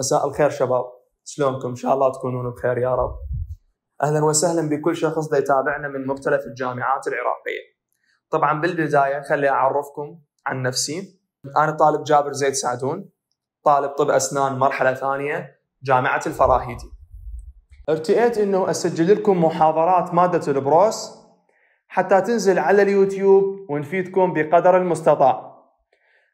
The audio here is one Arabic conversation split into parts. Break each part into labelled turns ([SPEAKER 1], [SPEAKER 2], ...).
[SPEAKER 1] مساء الخير شباب شلونكم ان شاء الله تكونون بخير يا رب اهلا وسهلا بكل شخص دا يتابعنا من مختلف الجامعات العراقيه طبعا بالبدايه خلي اعرفكم عن نفسي انا طالب جابر زيد سعدون طالب طب اسنان مرحله ثانيه جامعه الفراهيدي ارتئيت انه اسجل لكم محاضرات ماده البروس حتى تنزل على اليوتيوب ونفيدكم بقدر المستطاع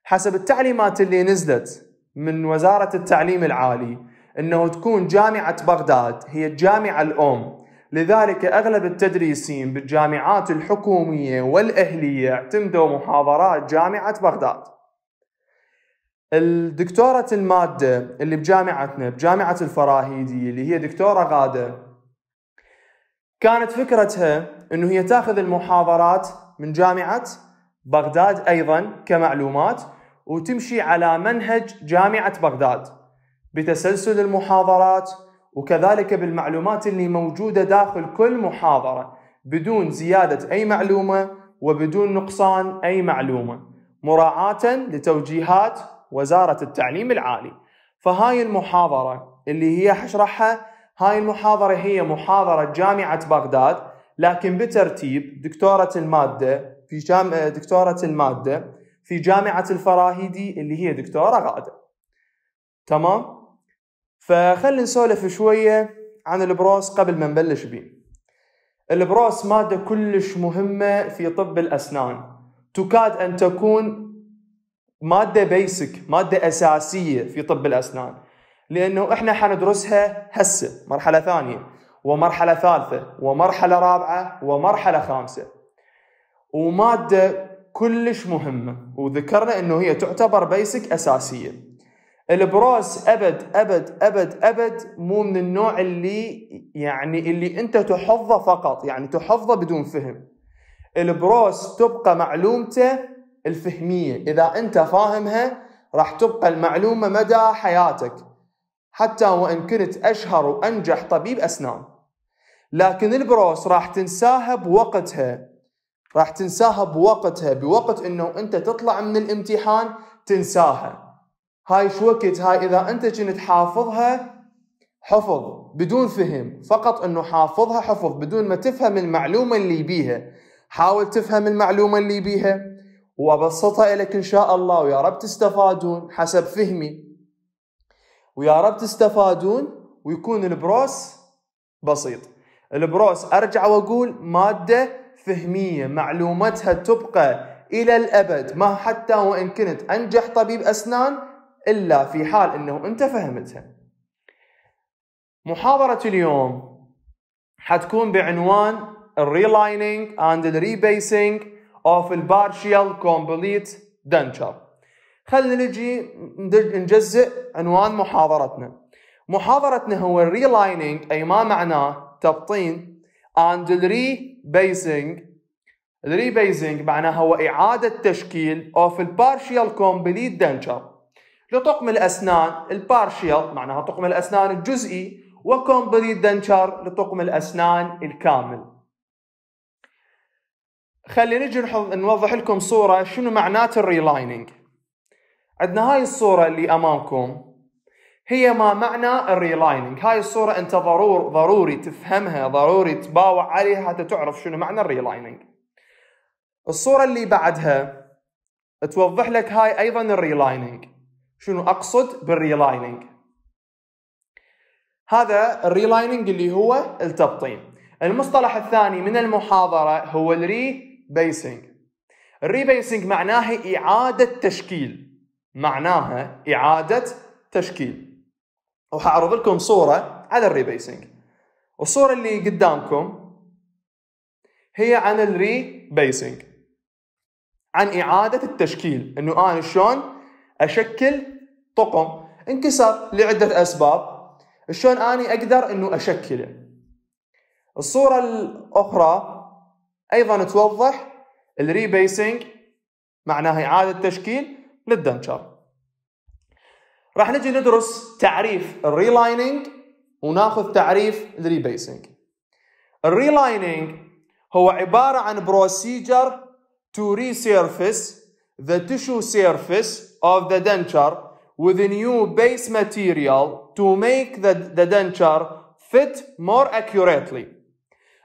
[SPEAKER 1] حسب التعليمات اللي نزلت من وزارة التعليم العالي أنه تكون جامعة بغداد هي الجامعة الأم لذلك أغلب التدريسين بالجامعات الحكومية والأهلية اعتمدوا محاضرات جامعة بغداد الدكتورة المادة اللي بجامعتنا بجامعة الفراهيدي اللي هي دكتورة غادة كانت فكرتها انه هي تاخذ المحاضرات من جامعة بغداد ايضا كمعلومات وتمشي على منهج جامعة بغداد بتسلسل المحاضرات وكذلك بالمعلومات اللي موجودة داخل كل محاضرة بدون زيادة أي معلومة وبدون نقصان أي معلومة مراعاة لتوجيهات وزارة التعليم العالي فهاي المحاضرة اللي هي حشرحها هاي المحاضرة هي محاضرة جامعة بغداد لكن بترتيب دكتورة المادة في جامعة دكتورة المادة في جامعة الفراهيدي اللي هي دكتورة غادة تمام فخلي نسولف شوية عن البروس قبل ما نبلش بيه البروس مادة كلش مهمة في طب الأسنان تكاد أن تكون مادة بيسك مادة أساسية في طب الأسنان لأنه إحنا حندرسها هسه مرحلة ثانية ومرحلة ثالثة ومرحلة رابعة ومرحلة خامسة ومادة كلش مهمة وذكرنا انه هي تعتبر بيسك اساسية البروس ابد ابد ابد ابد مو من النوع اللي يعني اللي انت تحفظه فقط يعني تحفظه بدون فهم البروس تبقى معلومته الفهمية اذا انت فاهمها راح تبقى المعلومة مدى حياتك حتى وان كنت اشهر وانجح طبيب اسنان لكن البروس راح تنساها بوقتها راح تنساها بوقتها بوقت انه انت تطلع من الامتحان تنساها هاي شو وقت هاي اذا انت كنت حافظها حفظ بدون فهم فقط انه حافظها حفظ بدون ما تفهم المعلومة اللي بيها حاول تفهم المعلومة اللي بيها وابسطها لك ان شاء الله ويا رب تستفادون حسب فهمي ويا رب تستفادون ويكون البروس بسيط البروس ارجع واقول ماده فهمية معلومتها تبقى إلى الأبد ما حتى وإن كنت أنجح طبيب أسنان إلا في حال أنه أنت فهمتها محاضرة اليوم حتكون بعنوان and اند of اوف Partial كومبليت دنتشر خلينا نجي نجزئ عنوان محاضرتنا محاضرتنا هو Relining اي ما معناه تبطين and rebasing rebasing معناها هو إعادة تشكيل of partial complete denture لطقم الأسنان البارشيال معناها طقم الأسنان الجزئي وكومبليت denture لطقم الأسنان الكامل خلي نجي نوضح لكم صورة شنو معنات الريلايننج عندنا هاي الصورة اللي أمامكم هي ما معنى الريلايننج هاي الصورة أنت ضرور ضروري تفهمها ضروري تباوع عليها حتى تعرف شنو معنى الريلايننج الصورة اللي بعدها توضح لك هاي أيضا الريلايننج شنو أقصد بالريلايننج هذا الريلايننج اللي هو التبطين المصطلح الثاني من المحاضرة هو الري بيسنج الري بيسنج معناها إعادة تشكيل معناها إعادة تشكيل وحاعرض لكم صوره على الريبيسنج والصوره اللي قدامكم هي عن الريبيسنج عن اعاده التشكيل انه انا شلون اشكل طقم انكسر لعده اسباب شلون اني اقدر انه اشكله الصوره الاخرى ايضا توضح الريبيسنج معناها اعاده تشكيل للدنشر راح نجي ندرس تعريف الريلايننج وناخذ تعريف الريبيسنج الريلايننج هو عبارة عن بروسيجر to resurface the tissue surface of the denture with a new base material to make the, the denture fit more accurately.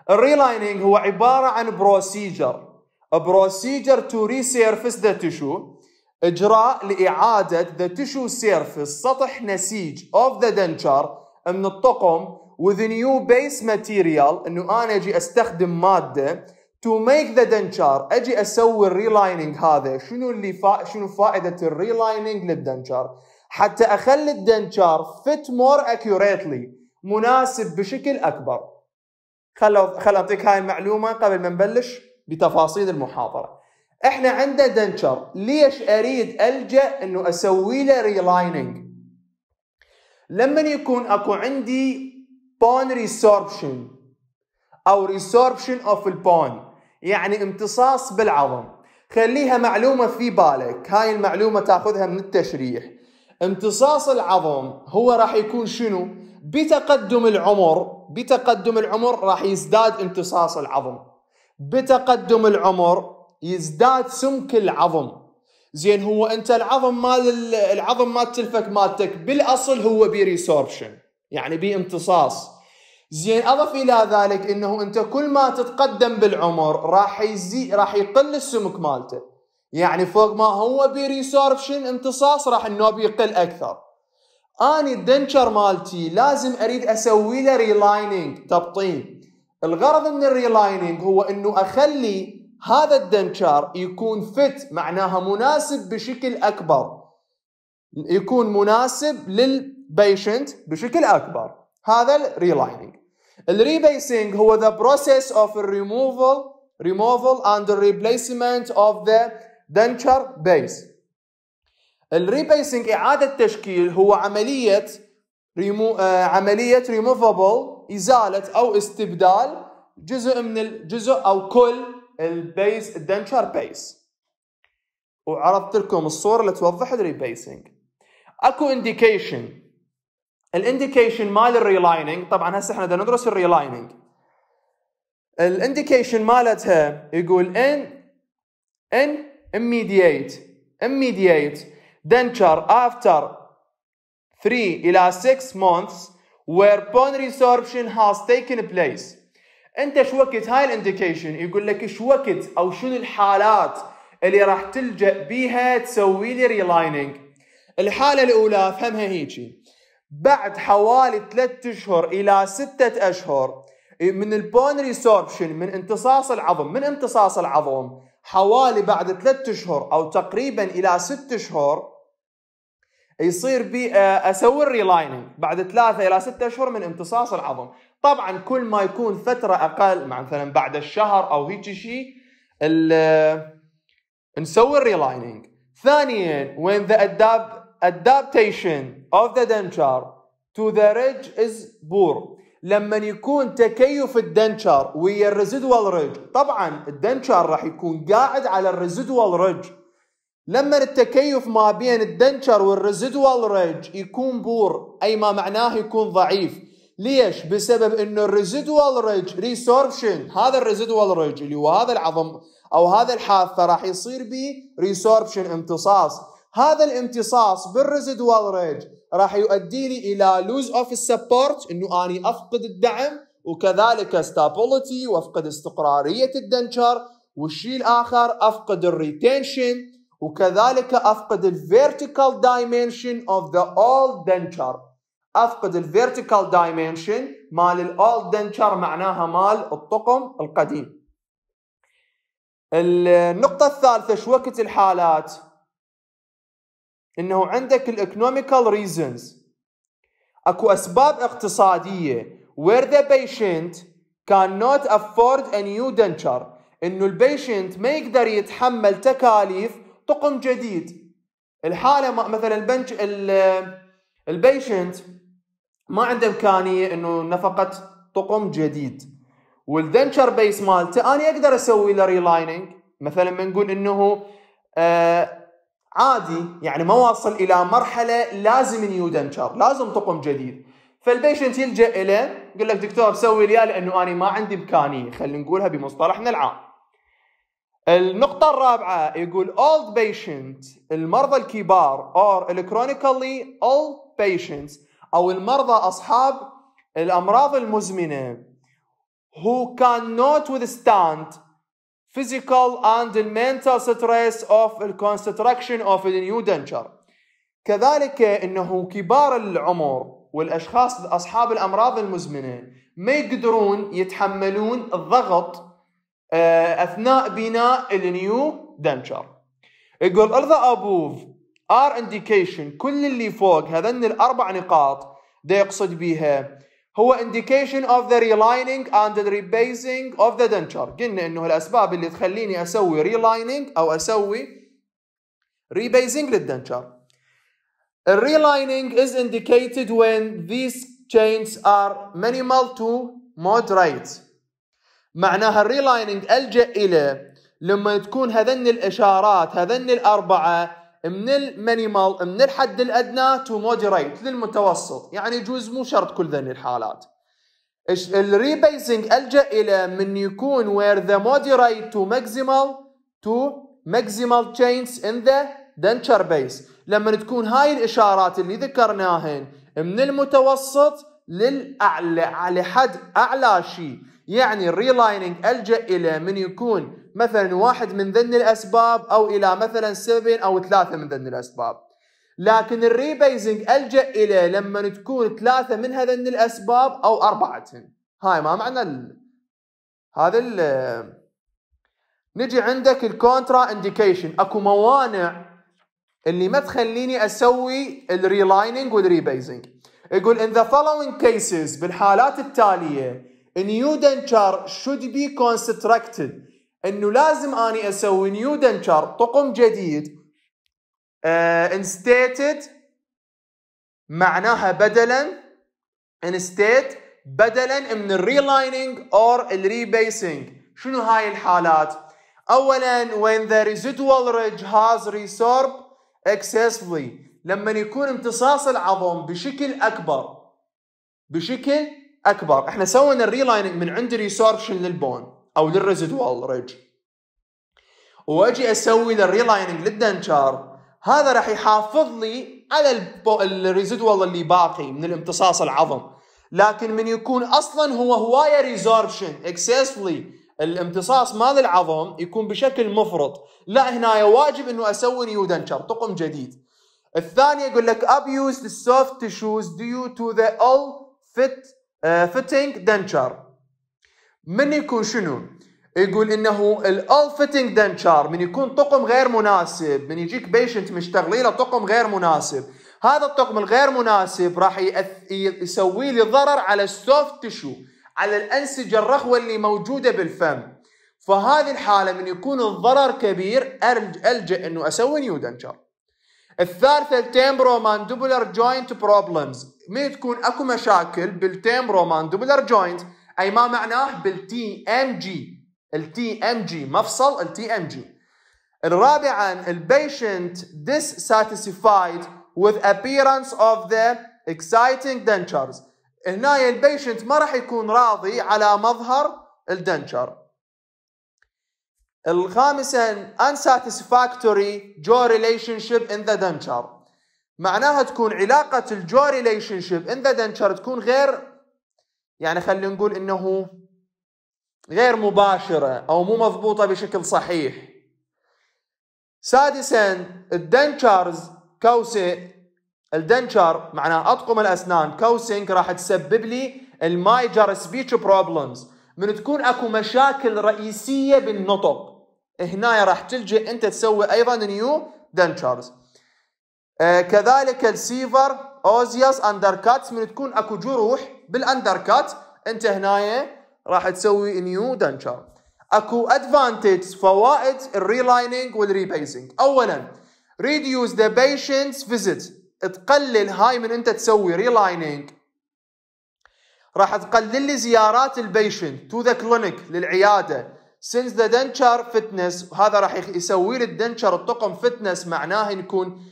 [SPEAKER 1] الريلايننج هو عبارة عن بروسيجر a procedure to resurface the tissue اجراء لاعاده ذا تشو surface سطح نسيج اوف ذا دنتشر من الطقم with a new base material انه انا اجي استخدم ماده to make the denture اجي اسوي الريلايننج هذا شنو اللي فا... شنو فائده الريلايننج للدنتشر حتى اخلي الدنتشر fit more accurately مناسب بشكل اكبر خلو خلو اعطيك هاي المعلومه قبل ما نبلش بتفاصيل المحاضره احنا عنده دنشر ليش اريد الجا انه اسوي له ريلايننج لما يكون اكو عندي بون ريسوربشن او ريسوربشن اوف البون يعني امتصاص بالعظم خليها معلومه في بالك هاي المعلومه تاخذها من التشريح امتصاص العظم هو راح يكون شنو بتقدم العمر بتقدم العمر راح يزداد امتصاص العظم بتقدم العمر يزداد سمك العظم زين هو انت العظم مال العظم مال تلفك مالتك بالاصل هو بريسوربشن يعني بامتصاص زين اضف الى ذلك انه انت كل ما تتقدم بالعمر راح يزي راح يقل السمك مالته يعني فوق ما هو بريسوربشن امتصاص راح النوب يقل اكثر اني الدنشر مالتي لازم اريد اسوي له ريلايننج تبطين الغرض من الريلايننج هو انه اخلي هذا الدنشار يكون فت معناها مناسب بشكل أكبر يكون مناسب للبيشنت بشكل أكبر هذا الريلايننج الريبيسنج هو ذا بروسيس اوف الريموفل ريموفل اند ريبليسمنت اوف ذا دنشر بيس الريبيسنج إعادة تشكيل هو عملية ريمو آه، عملية ريموفبل إزالة أو استبدال جزء من الجزء أو كل البيس الدنشر بيس وعرضت لكم الصوره اللي توضح الريبيسنج اكو انديكيشن الانديكيشن مال الريلايننج طبعا هسه احنا بدنا ندرس الريلايننج الانديكيشن مالتها يقول ان ان immediate immediate denture after 3 الى 6 months where bone resorption has taken place انت شو وقت هاي الانديكيشن يقول لك شو وقت او شنو الحالات اللي راح تلجا بيها تسوي لي ريلايننج الحاله الاولى افهمها هيجي بعد حوالي ثلاثة اشهر الى ستة اشهر من البون ريسوربشن من امتصاص العظم من امتصاص العظم حوالي بعد ثلاثة اشهر او تقريبا الى ستة اشهر يصير بي آه، اسوي الريلايننج بعد ثلاثة الى ستة اشهر من امتصاص العظم طبعا كل ما يكون فتره اقل مثلا بعد الشهر او هيك شيء نسوي الريلايننج ثانيا when the adapt adaptation of the denture to the ridge is poor لما يكون تكيف الدنشر ويا الريزيدوال ريج طبعا الدنشر راح يكون قاعد على الريزيدوال ريج لما التكيف ما بين الدنشر والريزيدوال ريج يكون بور اي ما معناه يكون ضعيف ليش؟ بسبب انه الريزيدوال ريج ريسوربشن هذا الريزيدوال ريج اللي هو هذا العظم او هذا الحافه راح يصير به ريسوربشن امتصاص هذا الامتصاص بالريزيدوال ريج راح يؤدي لي الى لوز اوف السبورت انه اني افقد الدعم وكذلك ستابوليتي وافقد استقراريه الدنشر والشيء الاخر افقد الريتنشن وكذلك افقد الفيرتيكال دايمنشن اوف ذا اول دنشر افقد الفيرتيكال دايمنشن مال الاولد دنشر معناها مال الطقم القديم النقطة الثالثة شو وقت الحالات انه عندك الايكونوميكال reasons اكو اسباب اقتصادية where the patient cannot afford a new denture انه البيشنت ما يقدر يتحمل تكاليف طقم جديد الحالة مثلا البنش البيشنت ما عنده امكانيه انه نفقه طقم جديد والدنشر بيس مالته انا اقدر اسوي له ريلايننج مثلا ما نقول انه آه عادي يعني ما واصل الى مرحله لازم نيو دنشر لازم طقم جديد فالبيشنت يلجا اليه يقول لك دكتور سوي لي لانه انا ما عندي امكانيه خلينا نقولها بمصطلحنا العام النقطة الرابعة يقول old patient المرضى الكبار or chronically old patients او المرضى اصحاب الامراض المزمنه who cannot withstand physical and mental stress of the construction of the new denture كذلك انه كبار العمر والاشخاص اصحاب الامراض المزمنه ما يقدرون يتحملون الضغط آه، اثناء بناء النيو دنشر يقول other ابوف ار indication كل اللي فوق هذن الاربع نقاط ده يقصد بيها هو indication of the relining and the rebasing of the denture قلنا انه الاسباب اللي تخليني اسوي relining او اسوي rebasing للدنشر الريلايننج is indicated when these chains are minimal to moderate معناها الريلايننج الجا الى لما تكون هذن الاشارات هذن الاربعه من المينيمال من الحد الادنى تو مودريت للمتوسط يعني يجوز مو شرط كل ذني الحالات الريبيسنج الجا الى من يكون وير ذا مودريت تو ماكسيمال تو ماكسيمال تشينز ان ذا دنتشر بيس لما تكون هاي الاشارات اللي ذكرناهن من المتوسط للاعلى على حد اعلى شيء يعني الريلايننج ألجأ إلى من يكون مثلا واحد من ذن الأسباب أو إلى مثلا سبعين أو ثلاثة من ذن الأسباب لكن الريبيزنج ألجأ إلى لما تكون ثلاثة من هذن الأسباب أو أربعتهن هاي ما معنى ال... هذا ال... نجي عندك الكونترا انديكيشن اكو موانع اللي ما تخليني اسوي الريلايننج والريبيزنج يقول ان ذا فولوينج كيسز بالحالات التاليه نيو دنتشر should be constructed انه لازم اني اسوي نيو دنتشر طقم جديد انستيتد uh, معناها بدلا انستيت بدلا من الريلايننج اور الريبيسنج شنو هاي الحالات اولا when the residual ridge has resorbed excessively لما يكون امتصاص العظم بشكل اكبر بشكل اكبر احنا سوينا الريلايننج من عند ريسوربشن للبون او للريزيدوال ريج واجي اسوي له الريلايننج للدنشار هذا راح يحافظ لي على الريزيدوال اللي باقي من الامتصاص العظم لكن من يكون اصلا هو هوايه ريزوربشن اكسسفلي الامتصاص مال العظم يكون بشكل مفرط لا هنا واجب انه اسوي نيو دنشر طقم جديد الثانيه يقول لك ابيوز للسوفت تشوز ديو تو ذا اول فيت فيتنج آه، دنشر من يكون شنو؟ يقول انه الاول فيتنج دنشر من يكون طقم غير مناسب من يجيك بيشنت مشتغلي له طقم غير مناسب هذا الطقم الغير مناسب راح يسوي لي ضرر على السوفت تشو على الانسجه الرخوه اللي موجوده بالفم فهذه الحاله من يكون الضرر كبير الجا انه اسوي نيو دنشر الثالثه التيمبرو ماندبولر جوينت بروبلمز من تكون اكو مشاكل بالتيمبرو ماندبولر جوينت اي ما معناه بالتي ام جي التي ام جي مفصل التي ام جي الرابعا البيشنت dissatisfied with appearance of the exciting dentures هنا البيشنت ما راح يكون راضي على مظهر الدنشر الخامسة unsatisfactory جو relationship in the denture معناها تكون علاقة الجو relationship in the denture تكون غير يعني خلينا نقول انه غير مباشرة او مو مضبوطة بشكل صحيح سادسا الدنشرز كوسي الدنشر معناه اطقم الاسنان كوسينج راح تسبب لي المايجر سبيتش بروبلمز من تكون اكو مشاكل رئيسيه بالنطق هنا راح تلجئ انت تسوي ايضا نيو دنتشرز آه كذلك السيفر اوزياس اندر كاتس من تكون اكو جروح بالاندر كات انت هنا راح تسوي نيو دنتشر اكو ادفانتج فوائد الريلايننج والريبيسنج اولا ريديوز ذا بيشنتس فيزيت تقلل هاي من انت تسوي ريلايننج راح تقلل لي زيارات البيشنت تو ذا كلينيك للعياده since the denture fitness هذا راح يسوي لي الدنشر الطقم فتنس معناه نكون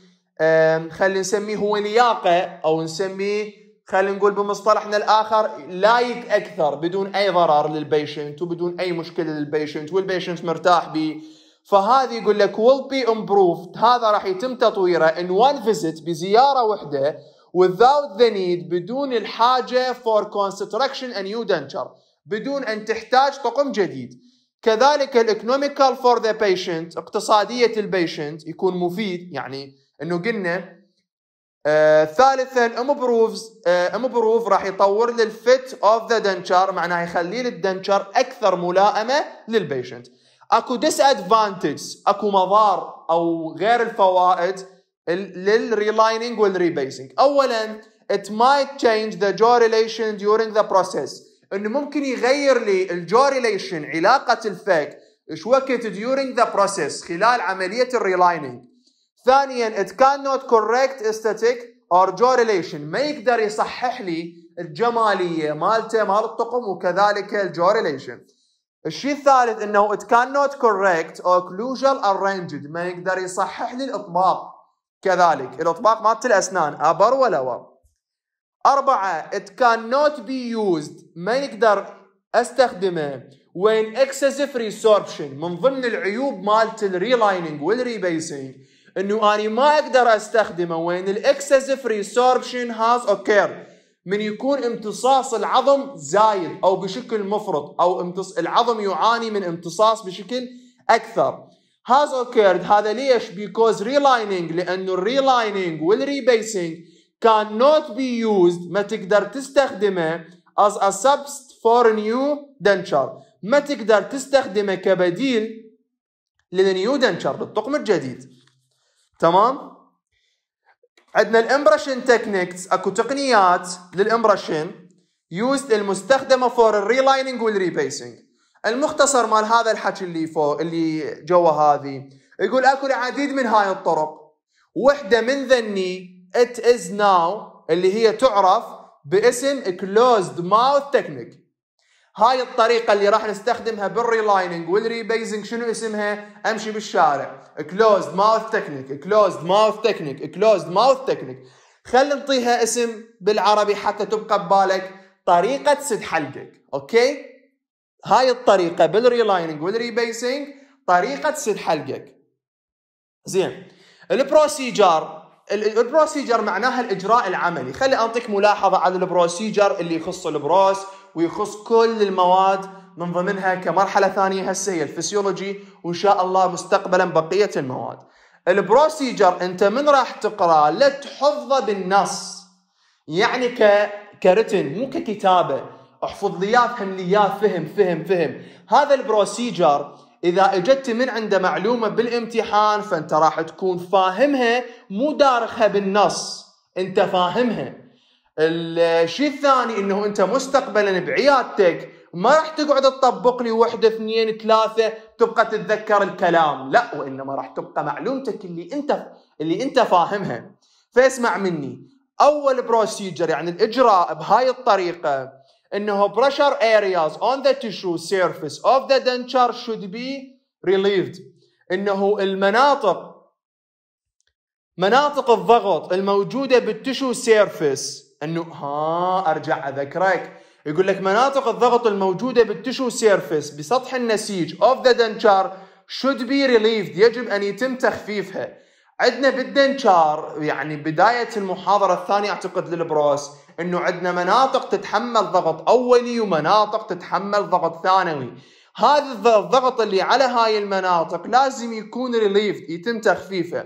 [SPEAKER 1] خلينا نسميه هو لياقه او نسميه خلينا نقول بمصطلحنا الاخر لايك اكثر بدون اي ضرر للبيشنت وبدون اي مشكله للبيشنت والبيشنت مرتاح بيه فهذه يقول لك will be improved هذا راح يتم تطويره in one visit بزياره واحده without the need بدون الحاجه for construction a new denture بدون ان تحتاج طقم جديد كذلك الايكونوميكال فور ذا بيشنت اقتصاديه البيشنت يكون مفيد يعني انه قلنا آه ثالثا امبروفز امبروف آه، راح يطور لي الفيت اوف ذا دنشر معناها يخلي لي الدنشر اكثر ملائمه للبيشنت اكو ديس ادفانتجز اكو مضار او غير الفوائد للريلايننج والريبيسنج اولا it might change the jaw relation during the process انه ممكن يغير لي الجوريليشن ريليشن علاقه الفك ايش وقت during the process خلال عمليه الريلايننج ثانيا it cannot correct aesthetic or jaw relation ما يقدر يصحح لي الجماليه مالته مال الطقم وكذلك الجو ريليشن الشيء الثالث انه it cannot correct اوكلوجال arranged ما يقدر يصحح لي الاطباق كذلك الاطباق مالت الاسنان ابر ولا ور أربعة it cannot be used ما يقدر استخدمه وين excessive resorption من ضمن العيوب مالت الريلايننج والريبيسنج انه اني ما اقدر استخدمه وين الاكسسيف ريسوربشن هاز اوكير من يكون امتصاص العظم زايد او بشكل مفرط او امتص... العظم يعاني من امتصاص بشكل اكثر هاز اوكيرد هذا ليش بيكوز ريلايننج لانه الريلايننج والريبيسنج cannot be used ما تقدر تستخدمه as a subst for a new denture ما تقدر تستخدمه كبديل للنيو دنشر للطقم الجديد تمام عندنا الامبرشن تكنيكس اكو تقنيات للامبرشن يوزد المستخدمه فور الريلايننج والريبيسنج المختصر مال هذا الحكي اللي فوق اللي جوا هذه يقول اكو العديد من هاي الطرق وحده من ذني it is now اللي هي تعرف باسم closed mouth technique هاي الطريقة اللي راح نستخدمها بالريلايننج والريبيزنج شنو اسمها؟ امشي بالشارع closed mouth technique closed mouth technique closed mouth technique خلي نعطيها اسم بالعربي حتى تبقى ببالك طريقة سد حلقك اوكي؟ هاي الطريقة بالريلايننج والريبيسنج طريقة سد حلقك زين البروسيجر البروسيجر معناها الاجراء العملي خلي اعطيك ملاحظه على البروسيجر اللي يخص البروس ويخص كل المواد من ضمنها كمرحله ثانيه هسه هي الفسيولوجي وان شاء الله مستقبلا بقيه المواد البروسيجر انت من راح تقرا لا تحفظه بالنص يعني ك كرتن مو ككتابه احفظ لي فهم لي فهم فهم فهم هذا البروسيجر اذا اجت من عنده معلومه بالامتحان فانت راح تكون فاهمها مو دارخها بالنص انت فاهمها الشيء الثاني انه انت مستقبلا بعيادتك ما راح تقعد تطبق لي وحده اثنين ثلاثه تبقى تتذكر الكلام لا وانما راح تبقى معلومتك اللي انت اللي انت فاهمها فاسمع مني اول بروسيجر يعني الاجراء بهاي الطريقه انه pressure areas on the tissue surface of the denture should be relieved انه المناطق مناطق الضغط الموجوده بالتشو سيرفيس انه ها ارجع اذكرك يقول لك مناطق الضغط الموجوده بالتشو سيرفيس بسطح النسيج اوف ذا دنشار should be relieved يجب ان يتم تخفيفها عندنا بالدنشار يعني بدايه المحاضره الثانيه اعتقد للبروس انه عندنا مناطق تتحمل ضغط اولي ومناطق تتحمل ضغط ثانوي هذا الضغط اللي على هاي المناطق لازم يكون ريليفد يتم تخفيفه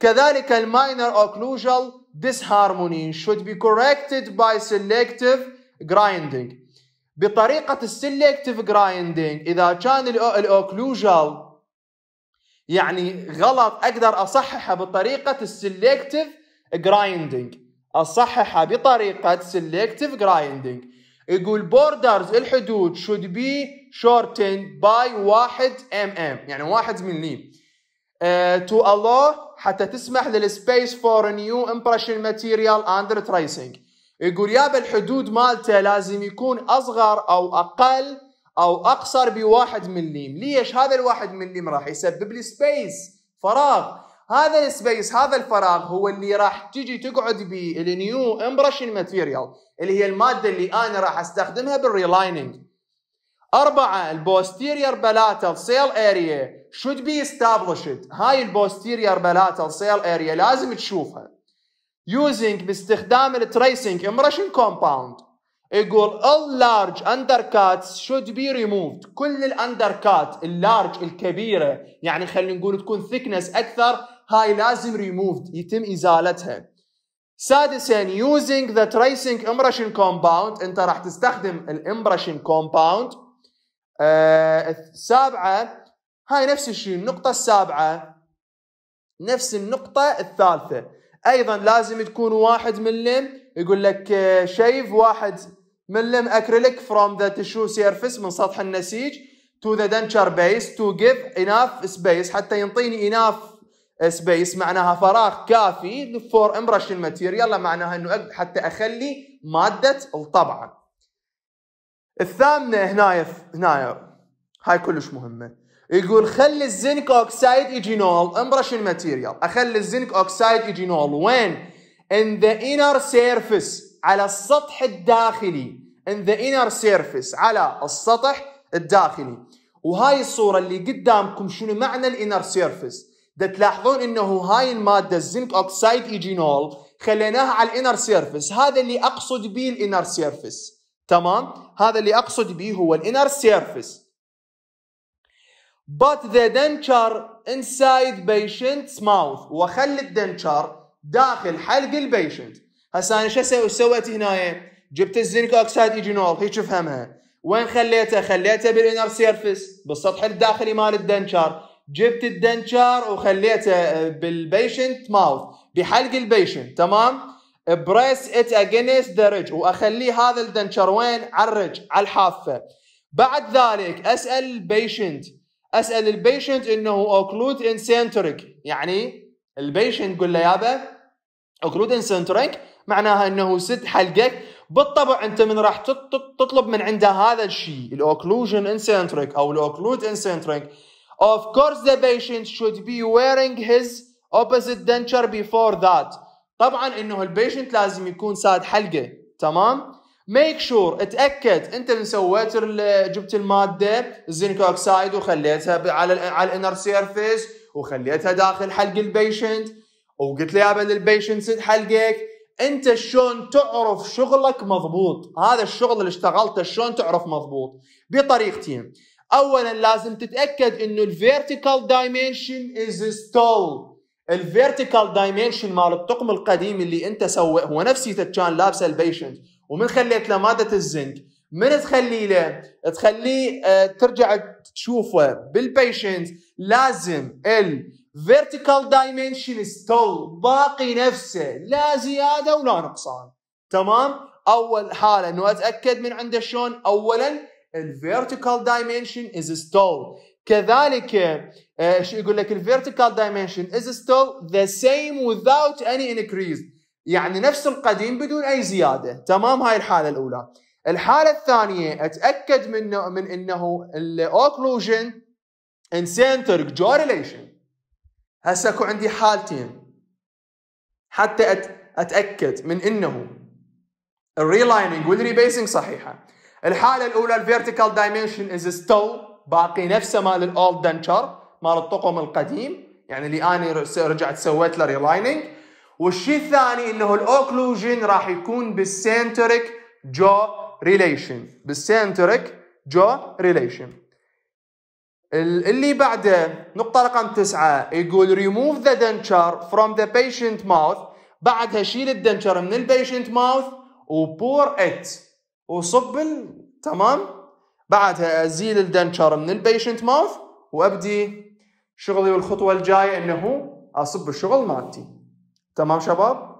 [SPEAKER 1] كذلك الماينر اوكلوجال disharmony should be corrected by selective grinding بطريقة السيلكتيف جرايندينج إذا كان الأوكلوجال يعني غلط أقدر أصححه بطريقة السيلكتيف جرايندينج أصححها بطريقة سيلكتيف جرايندنج يقول بوردرز الحدود should be shortened by 1 mm يعني 1 ملي تو الو حتى تسمح للسبيس فور نيو امبريشن ماتيريال اندر تريسنج يقول يابا الحدود مالته لازم يكون أصغر أو أقل أو أقصر بواحد مليم ليش هذا الواحد مليم راح يسبب لي سبيس فراغ هذا السبيس هذا الفراغ هو اللي راح تجي تقعد بيه النيو امبرشن ماتيريال اللي هي الماده اللي انا راح استخدمها بالريلايننج أربعة البوستيريور بلاتال سيل اريا شود بي استابلشد هاي البوستيريور بلاتال سيل اريا لازم تشوفها يوزنج باستخدام التريسنج امبرشن كومباوند يقول all large undercuts should be removed كل الاندركات اللارج الكبيرة يعني خلينا نقول تكون ثيكنس أكثر هاي لازم ريموفد يتم ازالتها سادسا يوزنج ذا تريسنج امبرشن كومباوند انت راح تستخدم الامبرشن كومباوند آه السابعه هاي نفس الشيء النقطه السابعه نفس النقطه الثالثه ايضا لازم تكون واحد ملم يقول لك آه، شيف واحد ملم اكريليك فروم ذا تشو سيرفيس من سطح النسيج تو ذا دنتشر بيس تو جيف اناف سبيس حتى ينطيني اناف سبيس معناها فراغ كافي فور امبرشن ماتيريال معناها انه حتى اخلي ماده الطبعه الثامنه هنايا هنايا هاي كلش مهمه يقول خلي الزنك اوكسايد يجي نول امبرشن ماتيريال اخلي الزنك اوكسايد يجي نول وين ان ذا انر سيرفيس على السطح الداخلي ان ذا انر سيرفيس على السطح الداخلي وهاي الصوره اللي قدامكم شنو معنى الانر سيرفيس تلاحظون انه هاي الماده الزنك اوكسايد ايجينول خليناها على الانر سيرفس هذا اللي اقصد به الانر سيرفس تمام هذا اللي اقصد به هو الانر سيرفس but the denture inside patient's mouth واخلي الدنشر داخل حلق البيشنت هسه انا شو سويت هنا جبت الزنك اوكسايد ايجينول هيك فهمها وين خليته خليته بالانر سيرفس بالسطح الداخلي مال الدنشر جبت الدنشار وخليته آه، بالبيشنت ماوث بحلق البيشنت تمام بريس ات اجينست ذا رج واخليه هذا الدنشر وين على الرج على الحافه بعد ذلك اسال البيشنت اسال البيشنت انه اوكلود انسنتريك يعني البيشنت قول له يابا اوكلود انسنتريك معناها انه سد حلقك بالطبع انت من راح تطلب من عنده هذا الشيء الاوكلوجن انسنتريك او الاوكلود انسنتريك Of course the patient should be wearing his opposite denture before that. طبعا انه البيشنت لازم يكون ساد حلقه تمام؟ ميك شور sure. اتاكد انت من سويت جبت الماده الزنك اوكسايد وخليتها على على الانر سيرفيس وخليتها داخل حلق البيشنت وقلت له بل البيشنت سد حلقك انت شلون تعرف شغلك مضبوط هذا الشغل اللي اشتغلته شلون تعرف مضبوط بطريقتين اولا لازم تتاكد انه الفيرتيكال دايمنشن از ستول الفيرتيكال دايمنشن مال الطقم القديم اللي انت سوى هو نفسي كان لابسه البيشنت ومن خليت له ماده الزنك من تخلي له تخليه آه، ترجع تشوفه بالبيشنت لازم ال dimension دايمنشن ستول باقي نفسه لا زياده ولا نقصان تمام اول حاله انه اتاكد من عنده شلون اولا vertical dimension is still كذلك ايش آه، يقول لك vertical dimension is still the same without any increase يعني نفس القديم بدون اي زياده تمام هاي الحاله الاولى الحاله الثانيه اتاكد من من انه الاوكلوجن center سنترك relation هسه اكو عندي حالتين حتى اتاكد من انه الريلايننج والريبيسنج صحيحه الحاله الاولى الـ vertical dimension is still باقي نفسه مال الـ old denture مال الطقم القديم يعني اللي انا رجعت سويت له ريلايننج والشيء الثاني انه الـ occlusion راح يكون بالسنتريك relation بالـ centric jaw relation اللي بعده نقطة رقم تسعة يقول remove the denture from the patient mouth بعدها شيل الدنشر من البيشنت ماوث وبور ات وصب تمام بعدها ازيل الدنشر من البيشنت ماوث وابدي شغلي والخطوه الجايه انه اصب الشغل مالتي تمام شباب